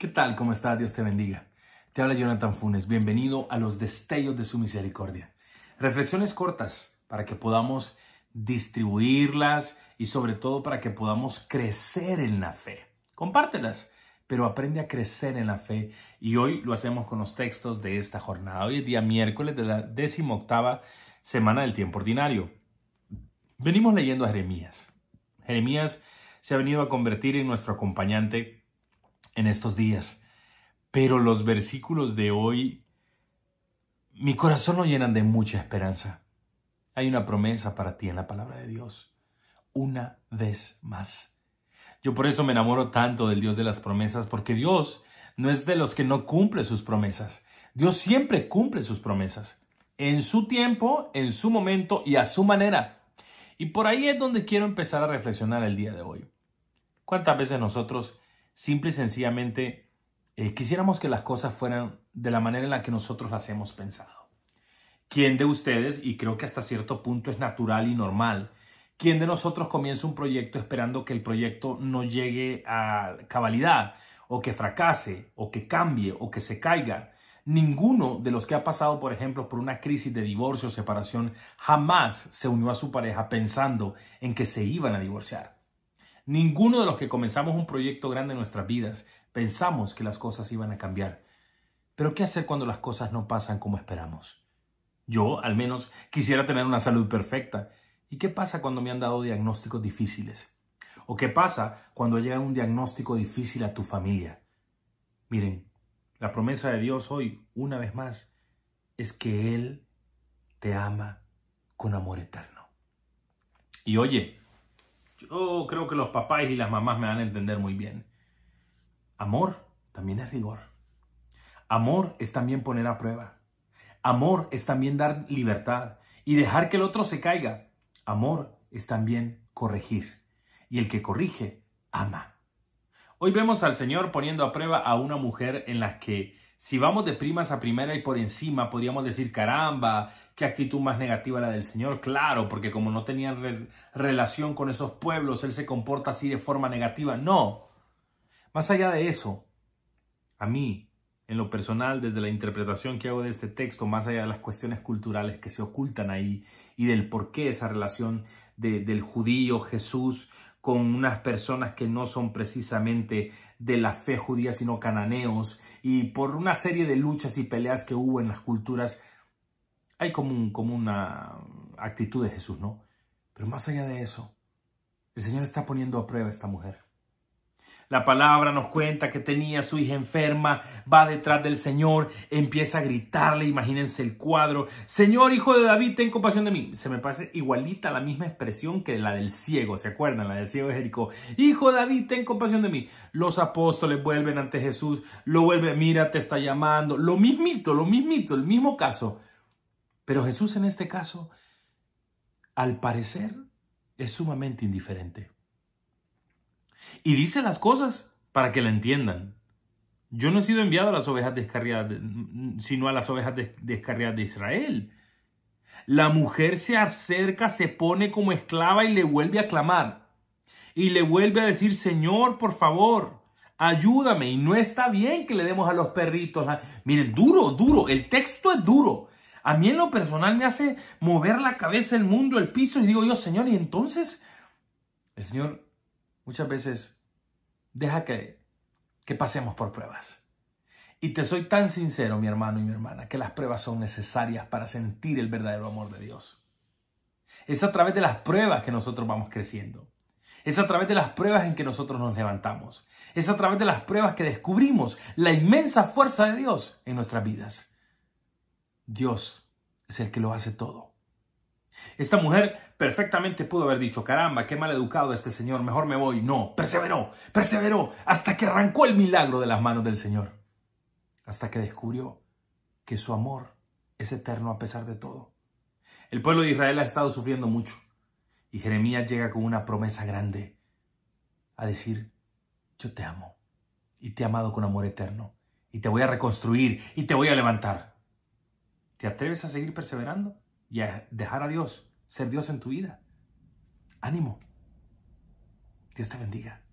¿Qué tal? ¿Cómo estás? Dios te bendiga. Te habla Jonathan Funes. Bienvenido a los destellos de su misericordia. Reflexiones cortas para que podamos distribuirlas y sobre todo para que podamos crecer en la fe. Compártelas, pero aprende a crecer en la fe. Y hoy lo hacemos con los textos de esta jornada. Hoy es día miércoles de la décima octava semana del tiempo ordinario. Venimos leyendo a Jeremías. Jeremías se ha venido a convertir en nuestro acompañante en estos días. Pero los versículos de hoy, mi corazón lo llenan de mucha esperanza. Hay una promesa para ti en la palabra de Dios. Una vez más. Yo por eso me enamoro tanto del Dios de las promesas, porque Dios no es de los que no cumple sus promesas. Dios siempre cumple sus promesas, en su tiempo, en su momento y a su manera. Y por ahí es donde quiero empezar a reflexionar el día de hoy. ¿Cuántas veces nosotros Simple y sencillamente eh, quisiéramos que las cosas fueran de la manera en la que nosotros las hemos pensado. ¿Quién de ustedes, y creo que hasta cierto punto es natural y normal, quién de nosotros comienza un proyecto esperando que el proyecto no llegue a cabalidad, o que fracase, o que cambie, o que se caiga? Ninguno de los que ha pasado, por ejemplo, por una crisis de divorcio o separación, jamás se unió a su pareja pensando en que se iban a divorciar. Ninguno de los que comenzamos un proyecto grande en nuestras vidas pensamos que las cosas iban a cambiar. Pero ¿qué hacer cuando las cosas no pasan como esperamos? Yo, al menos, quisiera tener una salud perfecta. ¿Y qué pasa cuando me han dado diagnósticos difíciles? ¿O qué pasa cuando llega un diagnóstico difícil a tu familia? Miren, la promesa de Dios hoy, una vez más, es que Él te ama con amor eterno. Y oye, yo creo que los papás y las mamás me van a entender muy bien. Amor también es rigor. Amor es también poner a prueba. Amor es también dar libertad y dejar que el otro se caiga. Amor es también corregir. Y el que corrige, ama. Hoy vemos al Señor poniendo a prueba a una mujer en la que si vamos de primas a primera y por encima, podríamos decir, caramba, qué actitud más negativa la del Señor. Claro, porque como no tenían relación con esos pueblos, Él se comporta así de forma negativa. No. Más allá de eso, a mí, en lo personal, desde la interpretación que hago de este texto, más allá de las cuestiones culturales que se ocultan ahí y del por qué esa relación del judío Jesús con unas personas que no son precisamente de la fe judía, sino cananeos, y por una serie de luchas y peleas que hubo en las culturas, hay como, una actitud de Jesús, ¿no? Pero más allá de eso, el Señor está poniendo a prueba a esta mujer. La palabra nos cuenta que tenía su hija enferma, va detrás del Señor, empieza a gritarle, imagínense el cuadro, Señor hijo de David, ten compasión de mí. Se me parece igualita la misma expresión que la del ciego, ¿se acuerdan? La del ciego de Jericó, hijo de David, ten compasión de mí. Los apóstoles vuelven ante Jesús, lo vuelven, mira, te está llamando, lo mismito, lo mismito, el mismo caso. Pero Jesús en este caso, al parecer, es sumamente indiferente. Y dice las cosas para que la entiendan. Yo no he sido enviado a las ovejas descarriadas, mm, sino a las ovejas descarriadas de Israel. La mujer se acerca, se pone como esclava y le vuelve a clamar. Y le vuelve a decir, Señor, por favor, ayúdame. Y no está bien que le demos a los perritos. Miren, duro, duro. El texto es duro. A mí en lo personal me hace mover la cabeza, el mundo, el piso. Y digo yo, Señor, y entonces el Señor muchas veces deja que, que pasemos por pruebas. Y te soy tan sincero, mi hermano y mi hermana, que las pruebas son necesarias para sentir el verdadero amor de Dios. Es a través de las pruebas que nosotros vamos creciendo. Es a través de las pruebas en que nosotros nos levantamos. Es a través de las pruebas que descubrimos la inmensa fuerza de Dios en nuestras vidas. Dios es el que lo hace todo. Esta mujer perfectamente pudo haber dicho, caramba, qué mal educado este señor, mejor me voy. No, perseveró, perseveró, hasta que arrancó el milagro de las manos del Señor. Hasta que descubrió que su amor es eterno a pesar de todo. El pueblo de Israel ha estado sufriendo mucho y Jeremías llega con una promesa grande a decir, yo te amo y te he amado con amor eterno y te voy a reconstruir y te voy a levantar. ¿Te atreves a seguir perseverando y a dejar a Dios ser Dios en tu vida. Ánimo. Dios te bendiga.